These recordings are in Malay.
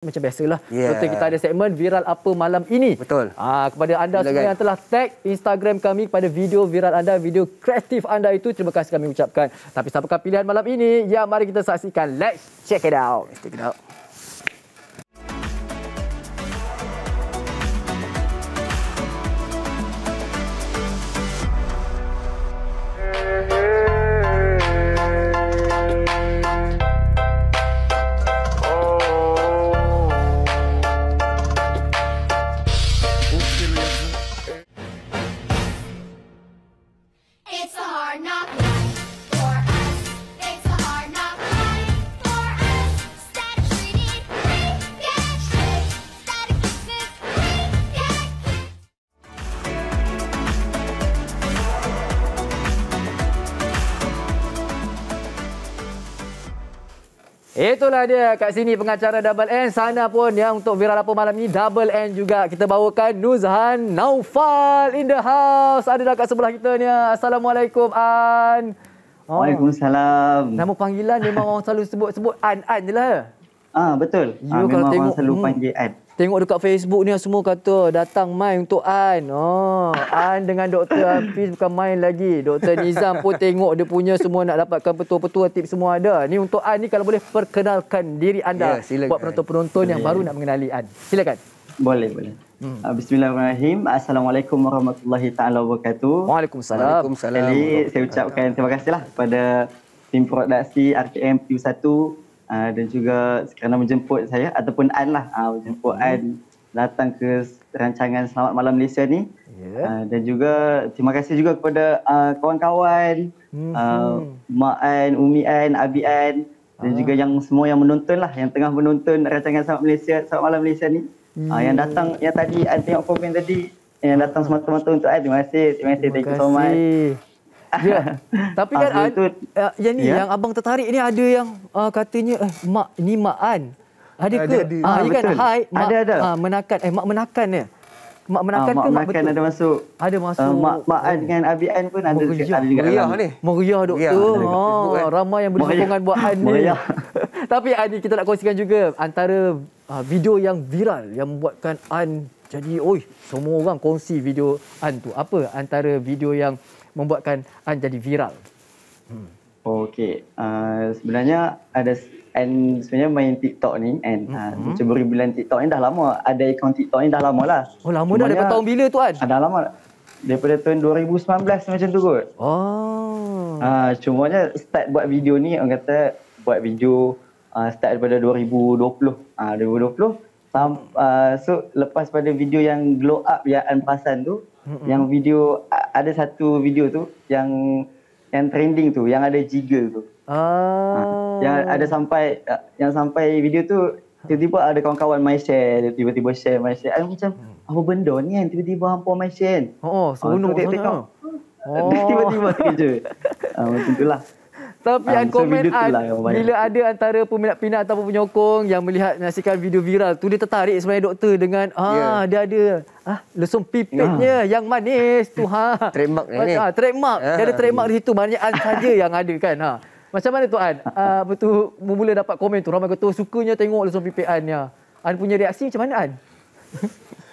macam biasalah. Yeah. Betul kita ada segmen viral apa malam ini. Betul. Ah kepada anda Bila semua kan? yang telah tag Instagram kami kepada video viral anda, video kreatif anda itu terima kasih kami ucapkan. Tapi siapakah pilihan malam ini? Ya mari kita saksikan. Let's check it out. Let's check it out. Itulah dia kat sini pengacara Double N. Sana pun yang untuk Viral Lapor malam ni Double N juga. Kita bawakan Nuzhan Naufal in the house. Ada dah sebelah kita ni. Assalamualaikum An. Oh. Waalaikumsalam. Nama panggilan memang orang selalu sebut-sebut An-An je lah. Ah, betul. You ah, memang orang selalu hmm. panggil An. Tengok dekat Facebook ni semua kata datang main untuk An. Oh, An dengan Dr. Hafiz bukan main lagi. Dr. Nizam pun tengok dia punya semua nak dapatkan petua-petua tip semua ada. Ni untuk An ni kalau boleh perkenalkan diri anda ya, buat penonton-penonton yang baru nak mengenali An. Silakan. Boleh, boleh. Hmm. Ah, bismillahirrahmanirrahim. Assalamualaikum warahmatullahi taala wabarakatuh. Waalaikumsalam. Waalaikumsalam. Jadi, saya ucapkan terima kasihlah kepada tim produksi RTM Q1 uh, dan juga kerana menjemput saya ataupun An lah uh, menjemput hmm. An datang ke rancangan Selamat Malam Malaysia ni. Yeah. Ya. Uh, dan juga terima kasih juga kepada uh, kawan-kawan hmm. uh, Mak An, Umi An, Abi An dan ah. juga yang semua yang menonton lah yang tengah menonton rancangan Selamat Malaysia Selamat Malam Malaysia ni. Hmm. Uh, yang datang yang tadi An tengok komen tadi yang datang semata-mata untuk An. Terima kasih. Terima kasih. Terima kasih. Thank you so much. Ya. Tapi kan ad, itu, ya, yang ni ya? yang abang tertarik ni ada yang uh, katanya eh mak ni mak an. Ada ke? Ah ha, ya kan hai mak ada, ada. Uh, menakan eh mak menakan ya. Mak menakan ha, ke mak, betul? ada masuk. Ada ah, masuk. Uh, mak mak an dengan abi an pun ada Meriah. juga. Meriah, Meriah ni. Meriah doktor. Meriah. Ha, Meriah. Eh. ramai yang beri sokongan buat an ni. Tapi Ani kita nak kongsikan juga antara uh, video yang viral yang membuatkan An jadi oi semua orang kongsi video An tu. Apa antara video yang membuatkan An jadi viral? Hmm. Okay, uh, ah, sebenarnya ada And sebenarnya main TikTok ni And mm-hmm. Ah, uh, cemburu bulan TikTok ni dah lama Ada akaun TikTok ni dah lama lah Oh lama Cuma dah daripada tahun bila tu kan? Uh, dah lama Daripada tahun 2019 macam tu kot Oh uh, Cumanya start buat video ni Orang kata buat video uh, Start daripada 2020 uh, 2020 Sam, uh, So lepas pada video yang glow up Yang An perasan tu hmm Yang video ada satu video tu yang yang trending tu yang ada jiggle tu. Ah. Ha, yang ada sampai yang sampai video tu tiba-tiba ada kawan-kawan my share tiba-tiba share my share. Ay, macam mm. apa benda ni kan tiba-tiba hampa my share. Oh, seronok oh, sangat. Ah, oh. Tiba-tiba kerja. ha, macam itulah. Tapi yang komen an, yang lah, bila ada antara peminat pinat ataupun penyokong yang melihat menyaksikan video viral tu dia tertarik sebenarnya doktor dengan ah yeah. dia ada ah lesung pipetnya ah. yang manis tu ha. Trademark ni. Ah, trademark. Ah. Dia ada trademark di situ maknanya an saja yang ada kan ha. Macam mana ah, tu an? Ah betul memula dapat komen tu ramai kata oh, sukanya tengok lesung pipit an ya. An punya reaksi macam mana an?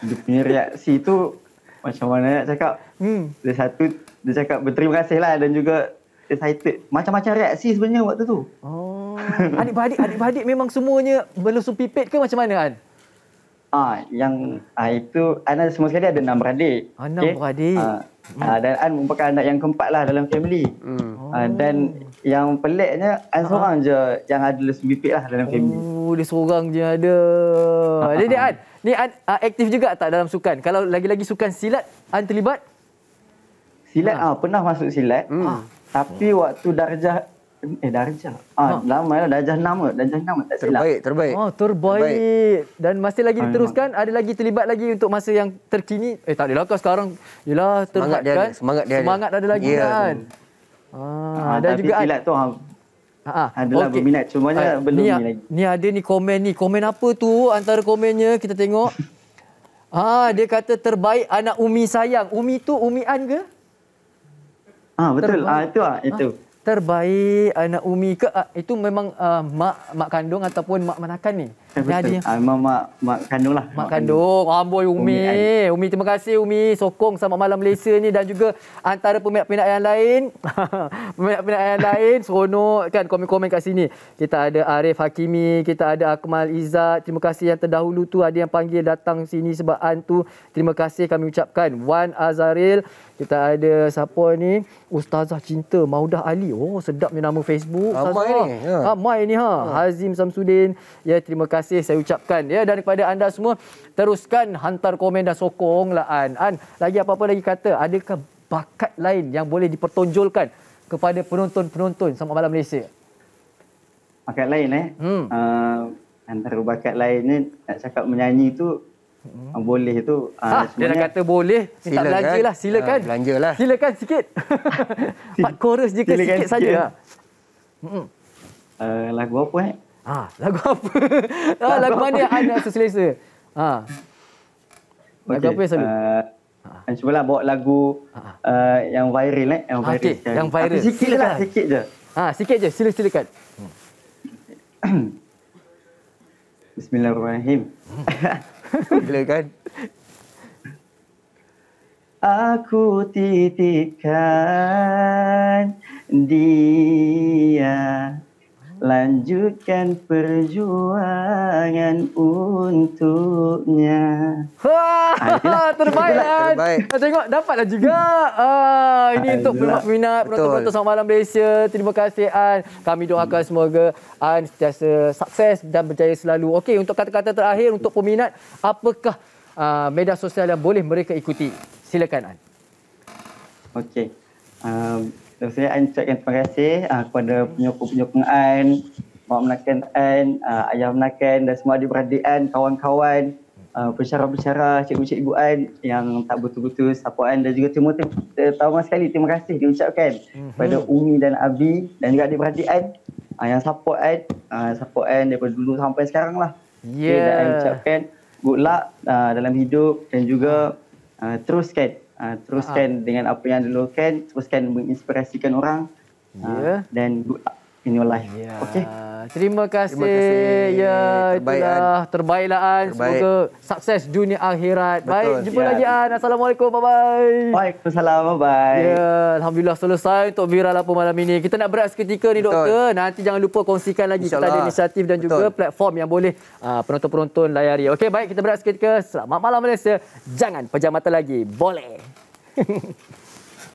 Dia punya reaksi tu macam mana nak cakap? Hmm. Dia satu dia cakap berterima kasih lah dan juga excited. Macam-macam reaksi sebenarnya waktu tu. Oh. adik adik adik-beradik memang semuanya berlesu pipit ke macam mana kan? Ah, yang ah itu Ana semua sekali ada enam beradik. Ah, enam okay? beradik. Ah, hmm. ah, dan An merupakan anak yang keempat lah dalam family. Hmm. Oh. Ah, dan yang peliknya An ah. seorang je yang ada lesu pipit lah dalam family. Oh, dia seorang je ada. Ah, Jadi ah, An, ni An ah, aktif juga tak dalam sukan? Kalau lagi-lagi sukan silat, An terlibat? Silat, ah. ah pernah masuk silat. Hmm. Ah. Tapi hmm. waktu darjah eh darjah. Ah hmm. lama lah darjah 6 ke? Darjah 6 tak Terbaik, terbaik. Oh, terbaik. terbaik. Dan masih lagi ah, diteruskan, ada lagi terlibat lagi untuk masa yang terkini. Eh tak adalah kau sekarang. Yalah, semangat dia, ada. semangat dia. Semangat ada, ada lagi yeah. kan. Ah, ha, dan juga silat tu ha. Ha, adalah okay. berminat cuma ha, eh, belum ni, ni lagi. Ni ada ni komen ni. Komen apa tu antara komennya kita tengok. ah, dia kata terbaik anak Umi sayang. Umi tu Umi An ke? Ah betul. Ah itu ah itu. Ah, terbaik anak umi ke ah, itu memang ah, mak mak kandung ataupun mak manakan ni? Eh, betul. Ya, memang mak, mak kandung lah. Mak, kandung. kandung. Amboi Umi. Umi, kan. Umi terima kasih Umi. Sokong sama Malam Malaysia ni dan juga antara peminat-peminat yang lain. peminat-peminat yang lain. Seronok kan komen-komen kat sini. Kita ada Arif Hakimi. Kita ada Akmal Izzat. Terima kasih yang terdahulu tu ada yang panggil datang sini sebab antu. Terima kasih kami ucapkan. Wan Azaril. Kita ada siapa ni? Ustazah Cinta Maudah Ali. Oh, sedapnya nama Facebook. Ramai ni. Ha. Ramai ha. ni ha. ha. Hazim Samsudin. Ya, terima kasih kasih saya ucapkan ya dan kepada anda semua teruskan hantar komen dan sokonglah An. An lagi apa-apa lagi kata adakah bakat lain yang boleh dipertonjolkan kepada penonton-penonton sama malam Malaysia? Bakat lain eh. Hmm. Uh, antara bakat lain ni nak cakap menyanyi tu hmm. boleh tu. Ah, ha, uh, dia dah kata boleh. Sila tak belanja lah. Silakan. Uh, belanja lah. Silakan sikit. Pak chorus je sikit, sikit, sikit. saja. Hmm. Uh, lagu apa eh? Ha, lagu apa? Ah, lagu, ha, lagu mana yang anda rasa selesa? Ha. Lagu okay. apa yang selalu? Uh, ha. Cubalah bawa lagu ha. uh, yang viral eh. Yang viral. Okay. Yang viral. Tapi sikit lah, sikit je. Ha, sikit je. Sila silakan. Hmm. Bismillahirrahmanirrahim. Hmm. Gila kan? Aku titikkan dia lanjutkan perjuangan untuknya. Wah, ah, terbaik kan. Tengok dapatlah juga. Ah, ini untuk peminat-peminat penonton-penonton Selamat Malam Malaysia. Terima kasih An. Kami doakan semoga An sentiasa sukses dan berjaya selalu. Okey, untuk kata-kata terakhir untuk peminat, apakah uh, media sosial yang boleh mereka ikuti? Silakan An. Okey. Um, So, saya ucapkan terima kasih uh, kepada penyokong-penyokong An, Mak Menakan An, uh, Ayah Menakan dan semua adik-beradik An, kawan-kawan, uh, ah, pensyarah-pensyarah, cikgu-cikgu An yang tak betul-betul support An dan juga terima kasih terutama sekali terima kasih diucapkan mhm. kepada Umi dan Abi dan juga adik-beradik An uh, yang support An, uh, support An daripada dulu sampai sekarang lah. Yeah. Okay, dan ucapkan good luck uh, dalam hidup dan juga uh, teruskan Ah, teruskan Aha. dengan apa yang dulu kan, teruskan menginspirasikan orang. Ya. Yeah. Uh, then in your life. Yeah. Okay terima kasih. Ya, terbaik itulah. An. Terbaiklah, An. Terbaik. Semoga sukses dunia akhirat. Betul. Baik, jumpa ya. lagi, An. Assalamualaikum. Bye-bye. Waalaikumsalam. Bye-bye. Ya, Alhamdulillah selesai untuk viral apa malam ini. Kita nak berat seketika ni, Betul. Doktor. Nanti jangan lupa kongsikan lagi. Kita ada inisiatif dan Betul. juga platform yang boleh uh, penonton-penonton layari. Okey, baik. Kita berat seketika. Selamat malam, Malaysia. Jangan pejam mata lagi. Boleh. Hehehe.